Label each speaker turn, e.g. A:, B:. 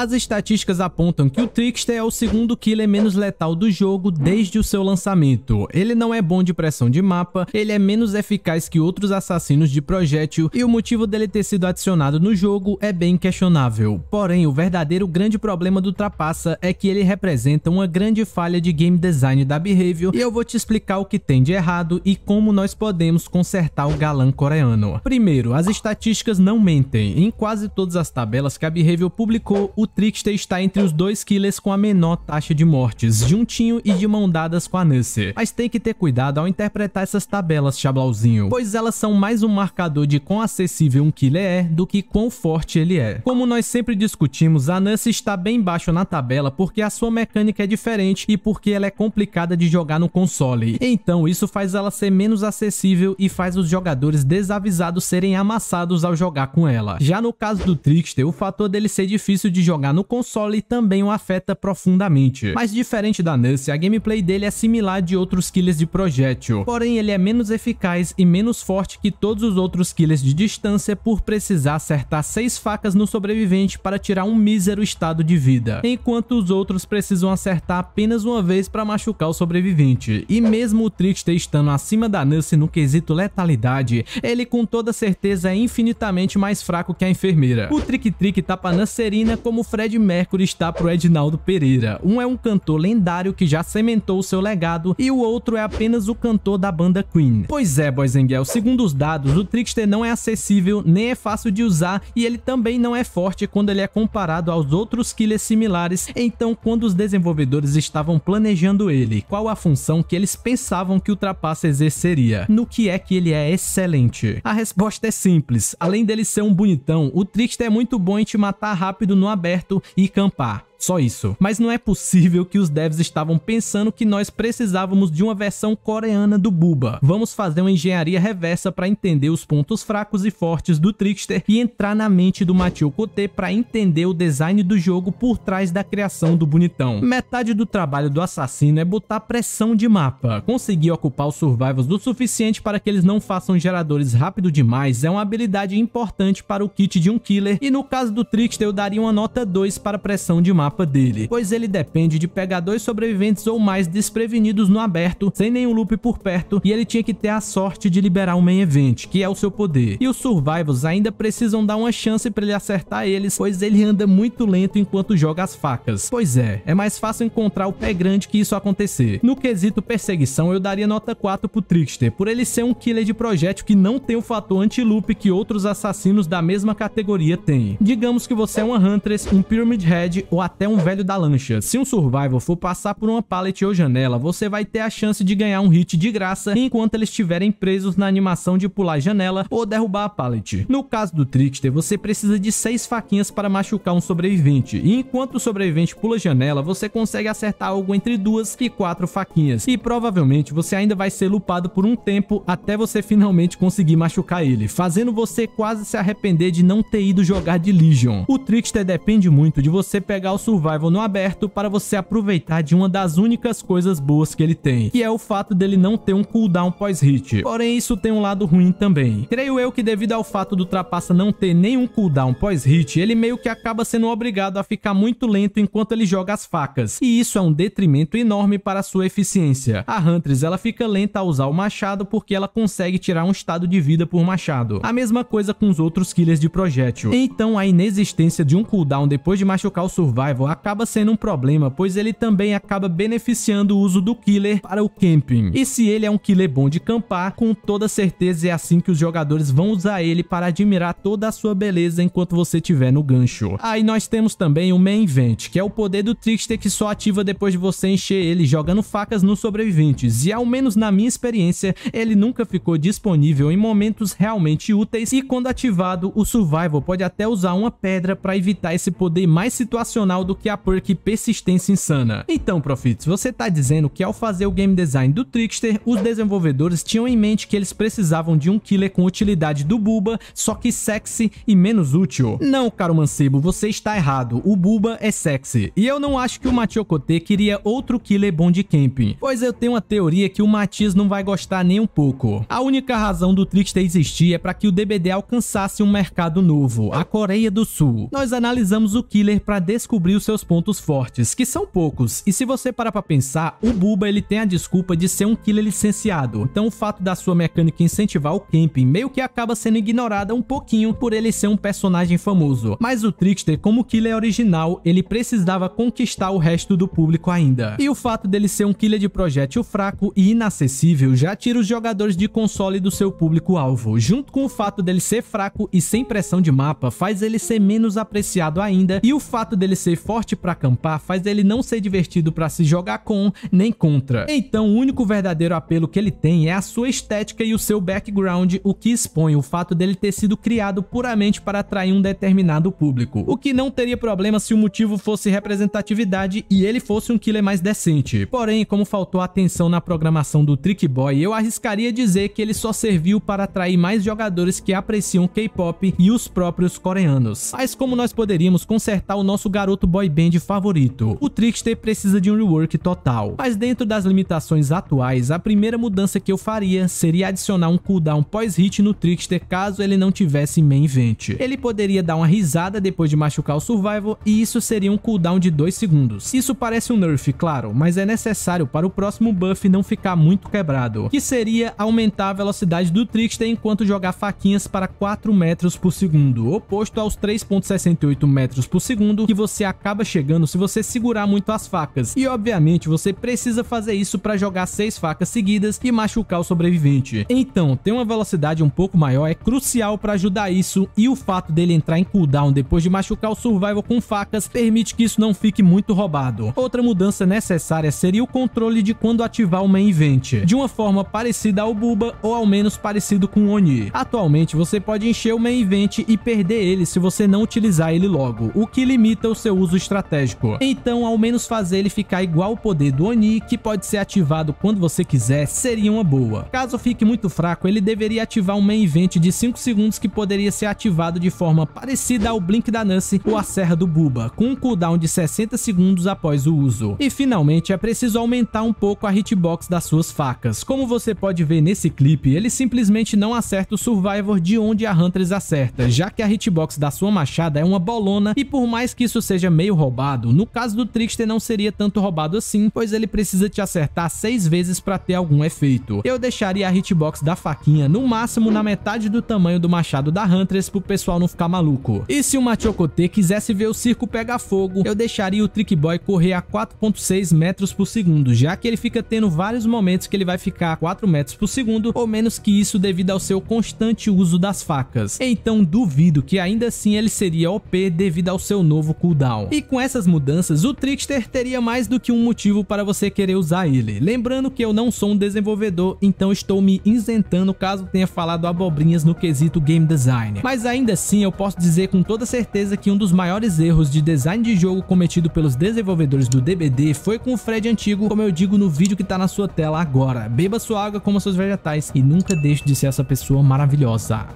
A: As estatísticas apontam que o Trickster é o segundo killer menos letal do jogo desde o seu lançamento. Ele não é bom de pressão de mapa, ele é menos eficaz que outros assassinos de projétil e o motivo dele ter sido adicionado no jogo é bem questionável. Porém, o verdadeiro grande problema do Trapaça é que ele representa uma grande falha de game design da Behavior e eu vou te explicar o que tem de errado e como nós podemos consertar o galã coreano. Primeiro, as estatísticas não mentem. Em quase todas as tabelas que a Behavior publicou, o Trickster está entre os dois killers com a menor taxa de mortes, juntinho e de mão dadas com a Nurse. Mas tem que ter cuidado ao interpretar essas tabelas, Chablauzinho, pois elas são mais um marcador de quão acessível um killer é do que quão forte ele é. Como nós sempre discutimos, a Nurse está bem baixo na tabela porque a sua mecânica é diferente e porque ela é complicada de jogar no console. Então isso faz ela ser menos acessível e faz os jogadores desavisados serem amassados ao jogar com ela. Já no caso do Trickster, o fator dele ser difícil de jogar jogar no console também o afeta profundamente. Mas diferente da Nurse, a gameplay dele é similar à de outros killers de projétil, porém ele é menos eficaz e menos forte que todos os outros killers de distância por precisar acertar seis facas no sobrevivente para tirar um mísero estado de vida, enquanto os outros precisam acertar apenas uma vez para machucar o sobrevivente. E mesmo o Trickster estando acima da Nurse no quesito letalidade, ele com toda certeza é infinitamente mais fraco que a enfermeira. O Trick Trick tapa tá a como Fred Mercury está pro Edinaldo Pereira. Um é um cantor lendário que já sementou seu legado e o outro é apenas o cantor da banda Queen. Pois é, Girls. segundo os dados, o Trickster não é acessível, nem é fácil de usar e ele também não é forte quando ele é comparado aos outros killers similares, então quando os desenvolvedores estavam planejando ele, qual a função que eles pensavam que o trapaça exerceria? No que é que ele é excelente? A resposta é simples, além dele ser um bonitão, o Trickster é muito bom em te matar rápido no aberto deserto e campar. Só isso. Mas não é possível que os devs estavam pensando que nós precisávamos de uma versão coreana do Buba. Vamos fazer uma engenharia reversa para entender os pontos fracos e fortes do Trickster e entrar na mente do Mathieu Coté para entender o design do jogo por trás da criação do bonitão. Metade do trabalho do assassino é botar pressão de mapa. Conseguir ocupar os survivors o suficiente para que eles não façam geradores rápido demais é uma habilidade importante para o kit de um killer e no caso do Trickster eu daria uma nota 2 para pressão de mapa mapa dele, pois ele depende de pegar dois sobreviventes ou mais desprevenidos no aberto, sem nenhum loop por perto, e ele tinha que ter a sorte de liberar um main event, que é o seu poder. E os survivors ainda precisam dar uma chance para ele acertar eles, pois ele anda muito lento enquanto joga as facas. Pois é, é mais fácil encontrar o pé grande que isso acontecer. No quesito perseguição, eu daria nota 4 pro Trickster, por ele ser um killer de projétil que não tem o fator anti-loop que outros assassinos da mesma categoria têm. Digamos que você é uma Huntress, um Pyramid Head ou até até um velho da lancha. Se um survival for passar por uma pallet ou janela, você vai ter a chance de ganhar um hit de graça enquanto eles estiverem presos na animação de pular janela ou derrubar a pallet. No caso do Trickster, você precisa de 6 faquinhas para machucar um sobrevivente, e enquanto o sobrevivente pula janela, você consegue acertar algo entre duas e quatro faquinhas, e provavelmente você ainda vai ser lupado por um tempo até você finalmente conseguir machucar ele, fazendo você quase se arrepender de não ter ido jogar de Legion. O Trickster depende muito de você pegar os survival no aberto para você aproveitar de uma das únicas coisas boas que ele tem, que é o fato dele não ter um cooldown pós-hit. Porém, isso tem um lado ruim também. Creio eu que devido ao fato do Trapaça não ter nenhum cooldown pós-hit, ele meio que acaba sendo obrigado a ficar muito lento enquanto ele joga as facas, e isso é um detrimento enorme para sua eficiência. A Huntress ela fica lenta a usar o machado porque ela consegue tirar um estado de vida por machado. A mesma coisa com os outros killers de projétil. Então a inexistência de um cooldown depois de machucar o survival survival acaba sendo um problema, pois ele também acaba beneficiando o uso do killer para o camping. E se ele é um killer bom de campar, com toda certeza é assim que os jogadores vão usar ele para admirar toda a sua beleza enquanto você estiver no gancho. Aí nós temos também o main event, que é o poder do trickster que só ativa depois de você encher ele jogando facas nos sobreviventes, e ao menos na minha experiência, ele nunca ficou disponível em momentos realmente úteis e quando ativado, o survival pode até usar uma pedra para evitar esse poder mais situacional do que a perk Persistência Insana. Então, Profits, você tá dizendo que ao fazer o game design do Trickster, os desenvolvedores tinham em mente que eles precisavam de um killer com utilidade do Buba, só que sexy e menos útil. Não, caro mancebo, você está errado. O Buba é sexy. E eu não acho que o Matiocote queria outro killer bom de camping, pois eu tenho uma teoria que o Matias não vai gostar nem um pouco. A única razão do Trickster existir é para que o DBD alcançasse um mercado novo, a Coreia do Sul. Nós analisamos o killer para descobrir os seus pontos fortes, que são poucos. E se você parar pra pensar, o Buba ele tem a desculpa de ser um killer licenciado. Então o fato da sua mecânica incentivar o camping meio que acaba sendo ignorada um pouquinho por ele ser um personagem famoso. Mas o Trickster, como killer original, ele precisava conquistar o resto do público ainda. E o fato dele ser um killer de projétil fraco e inacessível já tira os jogadores de console do seu público-alvo. Junto com o fato dele ser fraco e sem pressão de mapa, faz ele ser menos apreciado ainda. E o fato dele ser forte para acampar faz ele não ser divertido para se jogar com nem contra. Então, o único verdadeiro apelo que ele tem é a sua estética e o seu background, o que expõe o fato dele ter sido criado puramente para atrair um determinado público. O que não teria problema se o motivo fosse representatividade e ele fosse um killer mais decente. Porém, como faltou atenção na programação do Trick Boy, eu arriscaria dizer que ele só serviu para atrair mais jogadores que apreciam K-pop e os próprios coreanos. Mas como nós poderíamos consertar o nosso garoto boy band favorito. O Trickster precisa de um rework total, mas dentro das limitações atuais, a primeira mudança que eu faria seria adicionar um cooldown pós-hit no Trickster caso ele não tivesse main event. Ele poderia dar uma risada depois de machucar o survival e isso seria um cooldown de 2 segundos. Isso parece um nerf, claro, mas é necessário para o próximo buff não ficar muito quebrado, que seria aumentar a velocidade do Trickster enquanto jogar faquinhas para 4 metros por segundo, oposto aos 3.68 metros por segundo que você acaba acaba chegando se você segurar muito as facas. E obviamente você precisa fazer isso para jogar seis facas seguidas e machucar o sobrevivente. Então, ter uma velocidade um pouco maior é crucial para ajudar isso e o fato dele entrar em cooldown depois de machucar o survival com facas permite que isso não fique muito roubado. Outra mudança necessária seria o controle de quando ativar o main event, de uma forma parecida ao Buba ou ao menos parecido com o Oni. Atualmente você pode encher o main event e perder ele se você não utilizar ele logo, o que limita o seu uso uso estratégico. Então, ao menos fazer ele ficar igual ao poder do Oni, que pode ser ativado quando você quiser, seria uma boa. Caso fique muito fraco, ele deveria ativar um main event de 5 segundos que poderia ser ativado de forma parecida ao Blink da Nancy ou a Serra do Buba, com um cooldown de 60 segundos após o uso. E finalmente, é preciso aumentar um pouco a hitbox das suas facas. Como você pode ver nesse clipe, ele simplesmente não acerta o Survivor de onde a Huntress acerta, já que a hitbox da sua machada é uma bolona e por mais que isso seja meio roubado, no caso do Trickster não seria tanto roubado assim, pois ele precisa te acertar 6 vezes para ter algum efeito. Eu deixaria a hitbox da faquinha no máximo na metade do tamanho do machado da Huntress pro pessoal não ficar maluco. E se o Machocotê quisesse ver o circo pegar fogo, eu deixaria o Trick Boy correr a 4.6 metros por segundo, já que ele fica tendo vários momentos que ele vai ficar a 4 metros por segundo, ou menos que isso devido ao seu constante uso das facas. Então duvido que ainda assim ele seria OP devido ao seu novo cooldown. E com essas mudanças, o Trickster teria mais do que um motivo para você querer usar ele. Lembrando que eu não sou um desenvolvedor, então estou me isentando caso tenha falado abobrinhas no quesito game design. Mas ainda assim, eu posso dizer com toda certeza que um dos maiores erros de design de jogo cometido pelos desenvolvedores do DBD foi com o Fred antigo, como eu digo no vídeo que está na sua tela agora. Beba sua água, coma seus vegetais e nunca deixe de ser essa pessoa maravilhosa.